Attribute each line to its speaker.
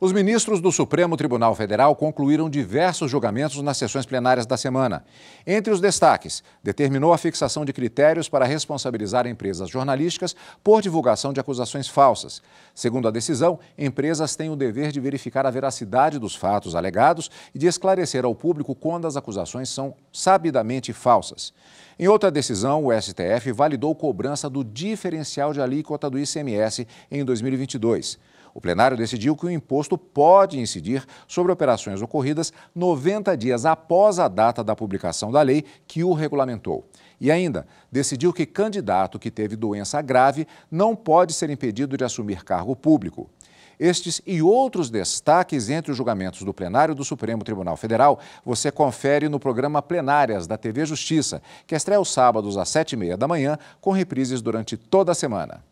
Speaker 1: Os ministros do Supremo Tribunal Federal concluíram diversos julgamentos nas sessões plenárias da semana. Entre os destaques, determinou a fixação de critérios para responsabilizar empresas jornalísticas por divulgação de acusações falsas. Segundo a decisão, empresas têm o dever de verificar a veracidade dos fatos alegados e de esclarecer ao público quando as acusações são sabidamente falsas. Em outra decisão, o STF validou cobrança do diferencial de alíquota do ICMS em 2022. O plenário decidiu que o imposto imposto pode incidir sobre operações ocorridas 90 dias após a data da publicação da lei que o regulamentou. E ainda, decidiu que candidato que teve doença grave não pode ser impedido de assumir cargo público. Estes e outros destaques entre os julgamentos do plenário do Supremo Tribunal Federal você confere no programa Plenárias da TV Justiça, que estreia os sábados às sete e meia da manhã, com reprises durante toda a semana.